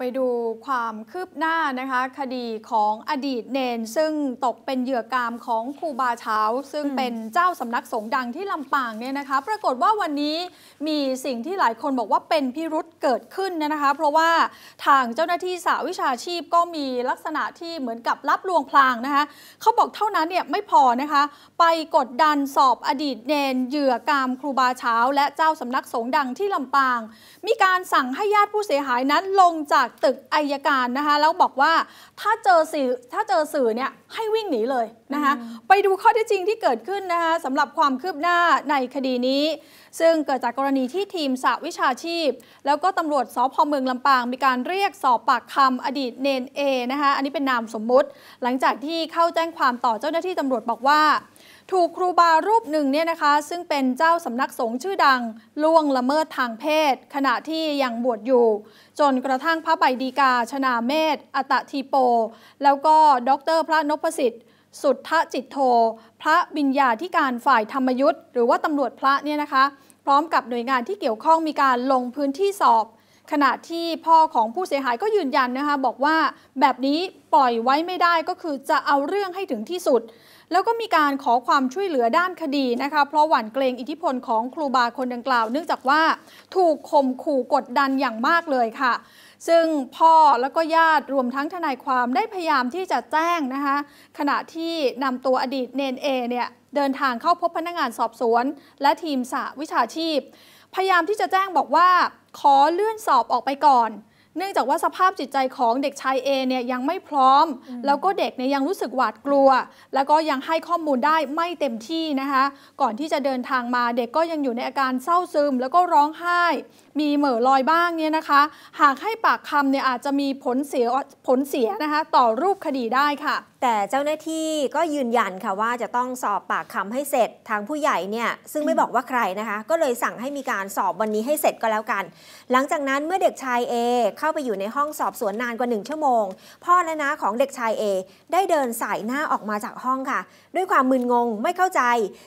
ไปดูความคืบหน้านะคะคดีของอดีตเนน ซึ่งตกเป็นเหยื่อกามของครูบาเช้าซึ่งเป็นเจ้าสำนักสงฆ์ดังที่ลำปางเนี่ยนะคะ ปรากฏว่าวันนี้มีสิ่งที่หลายคนบอกว่าเป็นพิรุษเกิดขึ้นนะคะ เพราะว่าทางเจ้าหน้าที่สาวิชาชีพก็มีลักษณะที่เหมือนกับรับลวงพลางนะคะเขาบอกเท่านั้นเนี่ยไม่พอนะคะ ไปกดดันสอบอดีตเนนเหยื่อกาม ครูบาเช้าและเจ้าสำนักสงฆ์ดังที่ลำปางมีการสั่งให้ญาติผู้เสียหายนั้นลงจากากตึกอายการนะคะแล้วบอกว่าถ้าเจอสื่อถ้าเจอสื่อเนี่ยให้วิ่งหนีเลยนะคะไปดูข้อเท็จจริงที่เกิดขึ้นนะคะสำหรับความคืบหน้าในคดีนี้ ซึ่งเกิดจากกรณีที่ทีมสาวิชาชีพ แล้วก็ตำรวจสพเมืองลำปาง มีการเรียกสอบปากคำอดีตเนนเอนะคะอันนี้เป็นนามสมมุติหลังจากที่เข้าแจ้งความต่อเจ้าหน้าที่ตำรวจบอกว่าถูกครูบารูปหนึ่งเนี่ยนะคะซึ่งเป็นเจ้าสำนักสงฆ์ชื่อดัง ล่วงละเมิดทางเพศ ขณะที่ยังบวชอยู่ จนกระทั่งพระใบดีกา ชนาเมธอัตทีโป แล้วก็ด็ออกเตร์พระนพสิทธิ์ สุทธจิตโทพระบิญญาธิการฝ่ายธรรมยุทธ์หรือว่าตำรวจพระเนี่ยนะคะพร้อมกับหน่วยงานที่เกี่ยวข้องมีการลงพื้นที่สอบ ขณะที่พ่อของผู้เสียหายก็ยืนยันนะคะบอกว่าแบบนี้ปล่อยไว้ไม่ได้ก็คือจะเอาเรื่องให้ถึงที่สุดแล้วก็มีการขอความช่วยเหลือด้านคดีนะคะเพราะหวั่นเกรงอิทธิพลของครูบาคนดังกล่าว เนื่องจากว่าถูกข่มขู่กดดันอย่างมากเลยค่ะ ซึ่งพ่อและก็ญาติรวมทั้งทนายความได้พยายามที่จะแจ้งนะคะขณะที่นำตัวอดีตเนนเอเนี่ยเดินทางเข้าพบพนักงานสอบสวน และทีมสหวิชาชีพ พยายามที่จะแจ้งบอกว่าขอเลื่อนสอบออกไปก่อนเนื่องจากว่าสภาพจิตใจของเด็กชายเอเนี่ยยังไม่พร้อมแล้วก็เด็กเนี่ยยังรู้สึกหวาดกลัว แล้วก็ยังให้ข้อมูลได้ไม่เต็มที่นะคะ ก่อนที่จะเดินทางมาเด็กก็ยังอยู่ในอาการเศร้าซึมแล้วก็ร้องไห้ มีเหม่อลอยบ้างเนี่ยนะคะ หากให้ปากคำเนี่ยอาจจะมีผลเสียผลเสียนะคะต่อรูปคดีได้ค่ะ แต่เจ้าหน้าที่ก็ยืนยันค่ะว่าจะต้องสอบปากคำให้เสร็จทางผู้ใหญ่เนี่ยซึ่งไม่บอกว่าใครนะคะ ก็เลยสั่งให้มีการสอบวันนี้ให้เสร็จก็แล้วกัน หลังจากนั้นเมื่อเด็กชายเอเข้าาไปอยู่ในห้องสอบสวนนานกว่า1ชั่วโมง พ่อและน้าของเด็กชายเอได้เดินสายหน้าออกมาจากห้องค่ะ ด้วยความมึนงงไม่เข้าใจ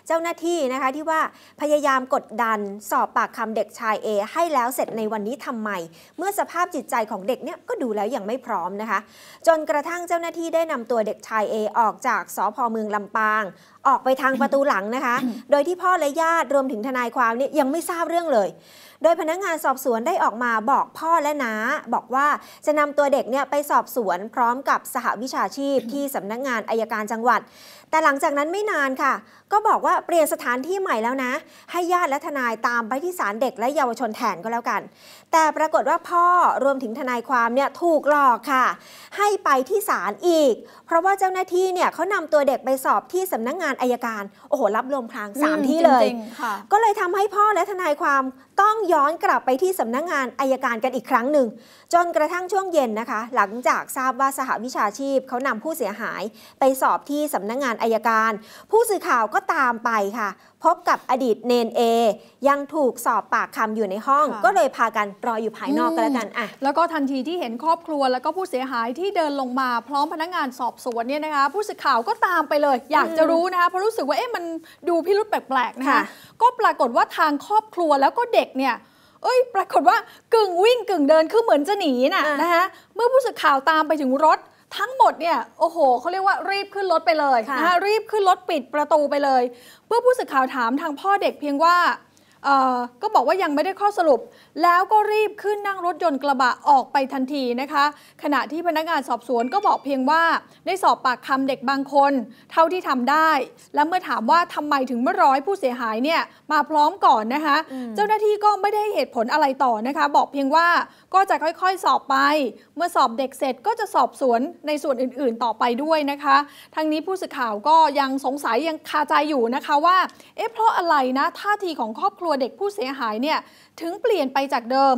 เจ้าหน้าที่นะคะ ที่ว่าพยายามกดดันสอบปากคำเด็กชายเอให้แล้วเสร็จในวันนี้ทำไมเมื่อสภาพจิตใจของเด็กเนี่ยก็ดูแล้วยังไม่พร้อมนะคะ จนกระทั่งเจ้าหน้าที่ได้นำตัวเด็กชายเอออกจากสพเมืองลำปาง ออกไปทางประตูหลังนะคะ โดยที่พ่อและญาติรวมถึงทนายความเนี่ยยังไม่ทราบเรื่องเลยโดยพนักงานสอบสวนได้ออกมาบอกพ่อและน้าบอกว่าจะนำตัวเด็กเนี่ยไปสอบสวน พร้อมกับสหวิชาชีพที่สำนักงานอายการจังหวัด แต่หลังจากนั้นไม่นานค่ะ ก็บอกว่าเปลี่ยนสถานที่ใหม่แล้วนะ ให้ญาติและทนายตามไปที่ศาลเด็กและเยาวชนแทนก็แล้วกัน แต่ปรากฏว่าพ่อรวมถึงทนายความเนี่ยถูกหลอกค่ะ ให้ไปที่ศาลอีก เพราะว่าเจ้าหน้าที่เนี่ยเขานำตัวเด็กไปสอบที่สำนักงานอายการโอ้โหรับลมพรางสามที่เลย ก็เลยทำให้พ่อและทนายความต้องย้อนกลับไปที่สำนักงงานอายการกันอีกครั้งหนึ่ง จนกระทั่งช่วงเย็นนะคะ หลังจากทราบว่าสหวิชาชีพเขานำผู้เสียหายไปสอบที่สำนักงงานอายการ ผู้สื่อข่าวก็ตามไปค่ะพบกับอดีตเนนเอยังถูกสอบปากคำอยู่ในห้อง ก็เลยพากันรออยู่ภายนอกก็แล้วกันอ่ะแล้วก็ทันทีที่เห็นครอบครัวแล้วก็ผู้เสียหายที่เดินลงมาพร้อมพนักงานสอบสวนเนี่ยนะคะผู้สื่อข่าวก็ตามไปเลย อยากจะรู้นะคะเพราะรู้สึกว่าเอ๊ะมันดูพิรุษแปลกๆนะคะก็ปรากฏว่าทางครอบครัวแล้วก็เด็กเนี่ย เอ้ย ปรากฏว่ากึ่งวิ่งกึ่งเดินคือเหมือนจะหนีน่ะนะคะเมื่อผู้สื่อข่าวตามไปถึงรถทั้งหมดเนี่ย โอ้โหเขาเรียกว่ารีบขึ้นรถไปเลยนะคะรีบขึ้นรถปิดประตูไปเลยเพื่อผู้สื่อข่าวถามทางพ่อเด็กเพียงว่าก็บอกว่ายังไม่ได้ข้อสรุป แล้วก็รีบขึ้นนั่งรถยนต์กระบะออกไปทันทีนะคะ ขณะที่พนักงานสอบสวนก็บอกเพียงว่าได้สอบปากคำเด็กบางคน เท่าที่ทำได้ และเมื่อถามว่าทำไมถึงไม่ร้อยผู้เสียหายเนี่ยมาพร้อมก่อนนะคะ เจ้าหน้าที่ก็ไม่ได้เหตุผลอะไรต่อนะคะ บอกเพียงว่าก็จะค่อยๆสอบไป เมื่อสอบเด็กเสร็จก็จะสอบสวนในส่วนอื่นๆต่อไปด้วยนะคะ ทั้งนี้ผู้สื่อข่าวก็ยังสงสัยยังคาใจอยู่นะคะว่า เอ๊ะเพราะอะไรนะท่าทีของครอบครัววเด็กผู้เสียหายเนี่ยถึงเปลี่ยนไปจากเดิม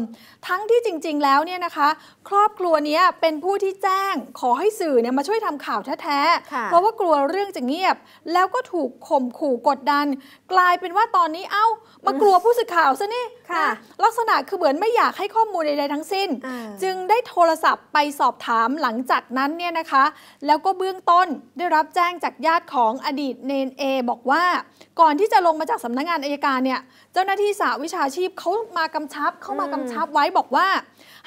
ทั้งที่จริงๆ แล้วเนี่ยนะคะ ครอบครัวนี้เป็นผู้ที่แจ้งขอให้สื่อเนี่ยมาช่วยทำข่าวแท้ ๆ เพราะว่ากลัวเรื่องจะเงียบ แล้วก็ถูกข่มขู่กดดัน กลายเป็นว่าตอนนี้เอา้ามากลัวผู้สื่อข่าวซะนี่ลักษณะคือเหมือนไม่อยากให้ข้อมูลใดๆ ทั้งสิ้น จึงได้โทรศัพท์ไปสอบถามหลังจากนั้นเนี่ยนะคะ แล้วก็เบื้องต้นได้รับแจ้งจากญาติของอดีตเนนเอบอกว่าก่อนที่จะลงมาจากสำนักงงานอายการเนี่ยเจ้าหน้าที่สาวิชาชีพเขามากำชับเขามากำชับไว้บอกว่า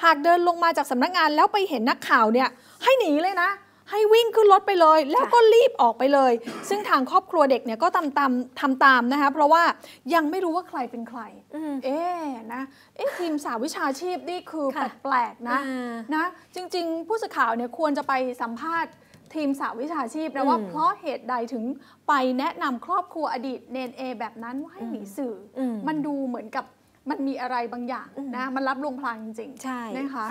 หากเดินลงมาจากสำนักงงานแล้วไปเห็นนักข่าวเนี่ยให้หนีเลยนะ ให้วิ่งขึ้นรถไปเลย แล้วก็รีบออกไปเลย ซึ่งทางครอบครัวเด็กเนี่ยก็ทำตามทำตามนะคะเพราะว่ายังไม่รู้ว่าใครเป็นใครเอ๊นะเอ๊ทีมสาวิชาชีพนี่คือแปลกๆนะนะจริง ๆ ผู้สื่อข่าวเนี่ยควรจะไปสัมภาษณ์ทีมสาวิชาชีพนะว่าเพราะเหตุใดถึงไปแนะนำครอบครัวอดีต เนนเอ แบบนั้นว่าให้หนีสื่อ มันดูเหมือนกับมันมีอะไรบางอย่างนะมันรับลวงพลางจริงใช่นะคะ